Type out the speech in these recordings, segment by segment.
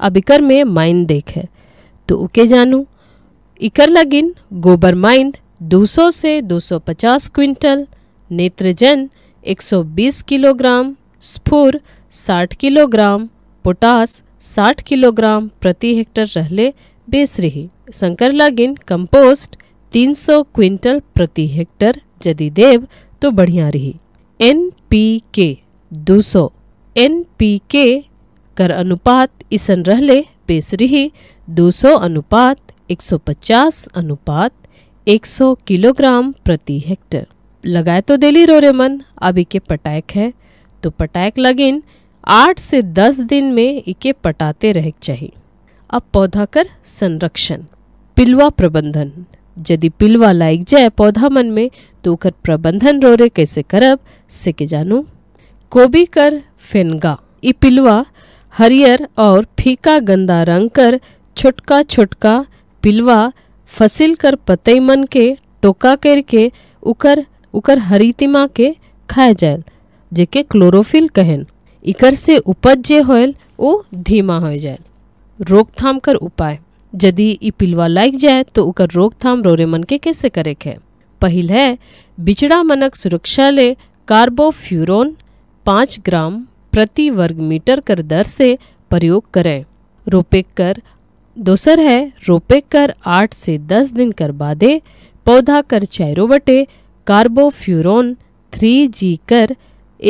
अब इकर में देख है तो उके जानू इकर लगिन गोबर माइंड 200 से 250 क्विंटल नेत्रजन 120 किलोग्राम स्फूर 60 किलोग्राम पोटास 60 किलोग्राम प्रति हेक्टर रहले बेस रही शंकर लगिन कंपोस्ट 300 क्विंटल प्रति हेक्टर यदि देव तो बढ़िया रही एन पी के दो सौ एन पी के कर अनुपात इसन रहले पेसरी दो सौ अनुपात 150 अनुपात 100 किलोग्राम प्रति हेक्टर लगाए तो देली रोरे मन अभी के पटायक है तो पटायक लगिन आठ से दस दिन में इके पटाते रह चाहिए अब पौधा कर संरक्षण पिलवा प्रबंधन यदि पिलवा लाइक जाए पौधा मन में तो कर प्रबंधन रोरे कैसे करब से के जानू कोबी कर फेनगा ई पिलवा हरियर और फीका गंदा रंग कर छोटका छोटका पिलवा फसिल कर पतई मन के टोका करके उकर उकर हरितिमा के खाए जाए जेके क्लोरोफिल कहन इकर से उपज जे होल वो धीमा हो जाए रोकथाम कर उपाय यदि ई पिलवा लग जाए तो उकर रोकथाम रोरे मन के कैसे करे है पहल है बिचड़ा मनक सुरक्षा ले कार्बोफ्यूरोन पाँच ग्राम प्रति वर्ग मीटर कर दर से प्रयोग करें रोपे कर दूसर है रोपे कर आठ से दस दिन कर बादे पौधा कर चारो बटे कार्बोफ्यूरोन थ्री जी कर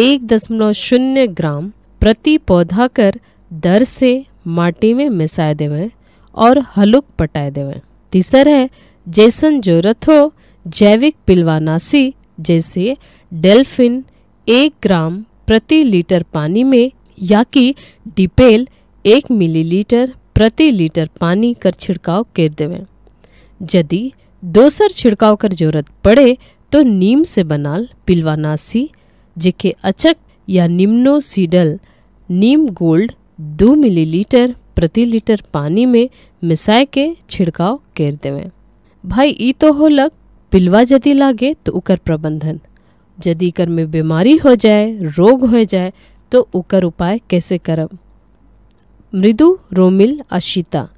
एक दशमलव शून्य ग्राम प्रति पौधा कर दर से माटी में मिसाए देवे और हलुक पटाए देवे तीसर है जैसन जरूरत हो जैविक पिलवानासी जैसे डेल्फिन एक ग्राम प्रति लीटर पानी में या कि डिपेल एक मिलीलीटर प्रति लीटर पानी कर छिड़काव कर देवें यदि दोसर छिड़काव कर जरूरत पड़े तो नीम से बनाल पिलवानासी जिके अचक या निम्नो सीडल नीम गोल्ड दो मिलीलीटर प्रति लीटर पानी में मिसाए के छिड़काव कर देवें भाई ई तो होलक पिलवा यदि लागे तो उकर प्रबंधन यदि कर में बीमारी हो जाए रोग हो जाए तो उकर उपाय कैसे करब मृदु रोमिल अशिता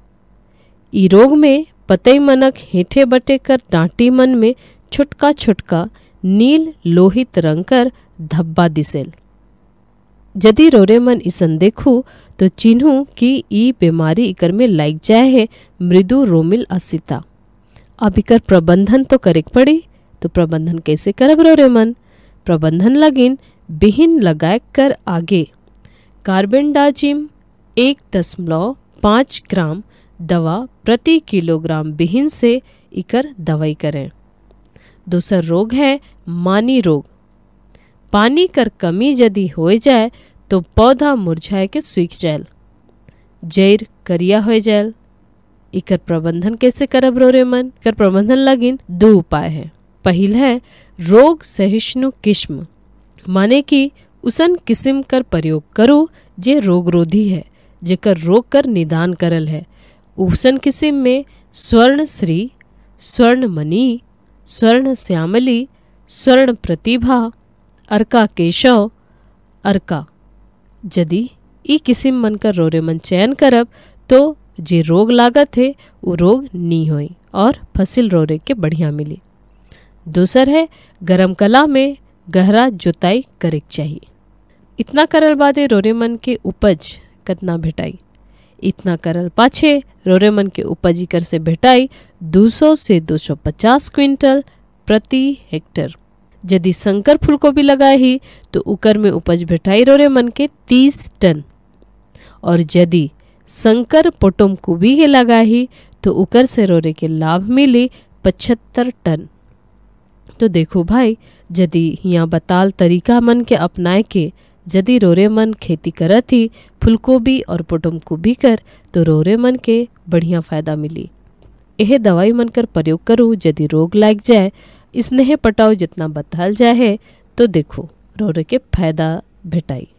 ई रोग में पतई मनक हेठे बटे कर डांटी मन में छुटका छोटका नील लोहित रंग कर धब्बा दिसेल यदि रोरे मन इसन देखू तो चिन्हूँ कि ई बीमारी इकर में लाग जाए है मृदु रोमिल असिता अब इकर प्रबंधन तो करे पड़ी तो प्रबंधन कैसे करब रोरे मन प्रबंधन लगिन बिहिन लगाए कर आगे कार्बन डाजिम एक दशमलव पाँच ग्राम दवा प्रति किलोग्राम बिहिन से इकर दवाई करें दूसर रोग है मानी रोग पानी कर कमी यदि हो जाए तो पौधा मुरझाए के सूख जाए जैर करिया हो जाए इकर प्रबंधन कैसे करब रोरे मन कर प्रबंधन लगिन दो उपाय है पहल है रोग सहिष्णु किस्म माने कि उसन किस्म कर प्रयोग करो जे रोग रोधी है जेकर रोग कर निदान करल है उसन किस्म में स्वर्ण श्री स्वर्ण मणि स्वर्ण श्यामली स्वर्ण प्रतिभा अर्का केशव अर्का यदि ई किस्म मन कर रोरे मन चयन करब तो जे रोग लागत है वो रोग नी होई और फसल रोरे के बढ़िया मिली दूसर है गरम कला में गहरा जोताई करे चाहिए इतना करल बादे रोरेमन के उपज कतना भेटाई इतना करल पाछे रोरेमन के उपज इकर से भेटाई 200 से 250 क्विंटल प्रति हेक्टर यदि संकर भी लगाए ही तो उकर में उपज भेटाई रोरेमन के 30 टन और यदि संकर पोटोम भी के लगाही तो उकर से रोरे के लाभ मिली पचहत्तर टन तो देखो भाई यदि यहाँ बताल तरीका मन के अपनाए के यदि रोरे मन खेती करती ही फूलकोबी और भी कर तो रोरे मन के बढ़िया फायदा मिली यह दवाई मन कर प्रयोग करूँ यदि रोग लग जाए स्नेह पटाओ जितना बताल जाए तो देखो रोरे के फायदा भेटाई